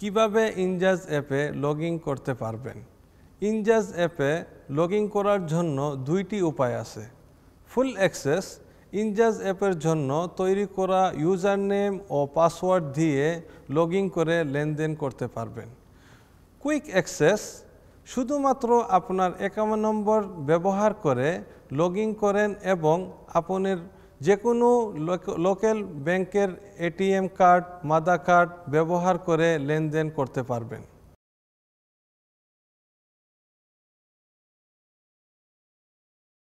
কিভাবে ইনজাজ অ্যাপে লগ করতে পারবেন ইনজাজ অ্যাপে লগ করার জন্য দুইটি উপায় আছে ফুল অ্যাক্সেস ইনজাজ অ্যাপের জন্য তৈরি করা ইউজার নেম ও পাসওয়ার্ড দিয়ে লগ করে লেনদেন করতে পারবেন কুইক অ্যাক্সেস শুধুমাত্র আপনার একাউন্ট নম্বর ব্যবহার করে লগ করেন এবং আপনার যে কোনো লোকাল ব্যাংকের এটিএম কার্ড মাদা কার্ড ব্যবহার করে লেনদেন করতে পারবেন